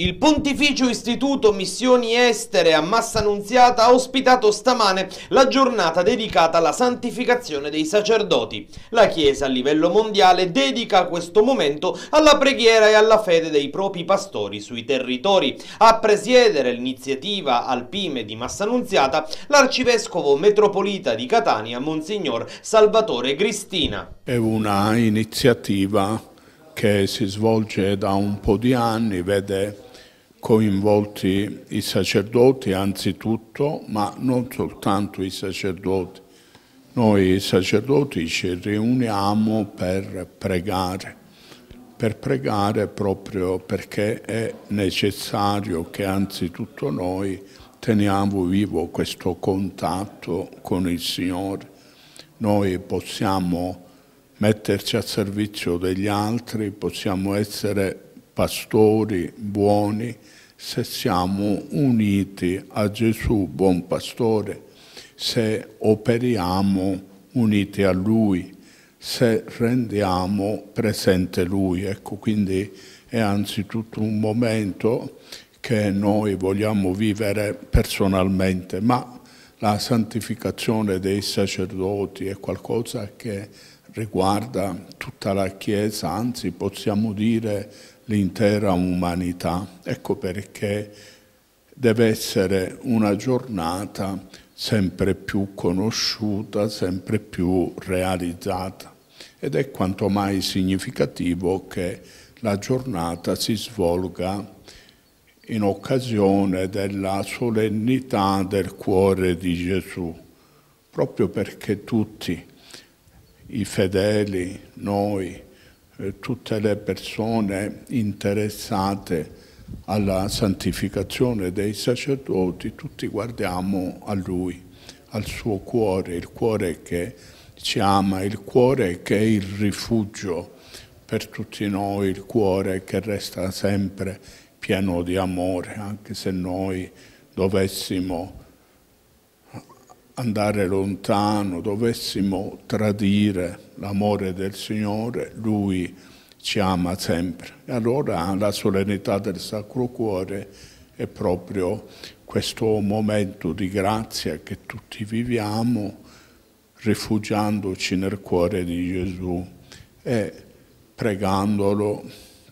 Il Pontificio Istituto Missioni Estere a Massa Annunziata ha ospitato stamane la giornata dedicata alla santificazione dei sacerdoti. La Chiesa a livello mondiale dedica questo momento alla preghiera e alla fede dei propri pastori sui territori. A presiedere l'iniziativa Alpime di Massa Annunziata l'arcivescovo metropolita di Catania, Monsignor Salvatore Cristina. È una iniziativa che si svolge da un po' di anni, vede coinvolti i sacerdoti anzitutto, ma non soltanto i sacerdoti. Noi sacerdoti ci riuniamo per pregare, per pregare proprio perché è necessario che anzitutto noi teniamo vivo questo contatto con il Signore. Noi possiamo metterci a servizio degli altri, possiamo essere pastori buoni, se siamo uniti a Gesù, buon pastore, se operiamo uniti a Lui, se rendiamo presente Lui. Ecco, quindi è anzitutto un momento che noi vogliamo vivere personalmente, ma la santificazione dei sacerdoti è qualcosa che riguarda tutta la Chiesa, anzi possiamo dire l'intera umanità. Ecco perché deve essere una giornata sempre più conosciuta, sempre più realizzata. Ed è quanto mai significativo che la giornata si svolga in occasione della solennità del cuore di Gesù, proprio perché tutti i fedeli, noi, eh, tutte le persone interessate alla santificazione dei sacerdoti, tutti guardiamo a lui, al suo cuore, il cuore che ci ama, il cuore che è il rifugio per tutti noi, il cuore che resta sempre pieno di amore, anche se noi dovessimo andare lontano, dovessimo tradire l'amore del Signore, Lui ci ama sempre. E allora la solennità del Sacro Cuore è proprio questo momento di grazia che tutti viviamo rifugiandoci nel cuore di Gesù e pregandolo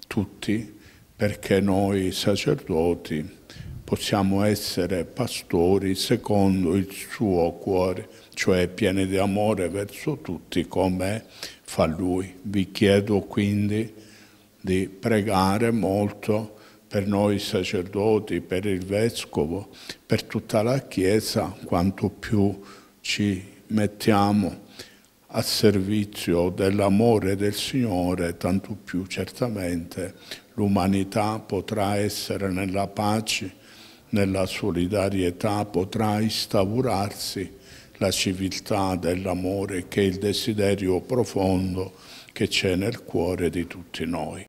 tutti perché noi sacerdoti possiamo essere pastori secondo il suo cuore, cioè pieni di amore verso tutti come fa lui. Vi chiedo quindi di pregare molto per noi sacerdoti, per il vescovo, per tutta la Chiesa, quanto più ci mettiamo a servizio dell'amore del Signore, tanto più certamente l'umanità potrà essere nella pace nella solidarietà potrà instaurarsi la civiltà dell'amore che è il desiderio profondo che c'è nel cuore di tutti noi.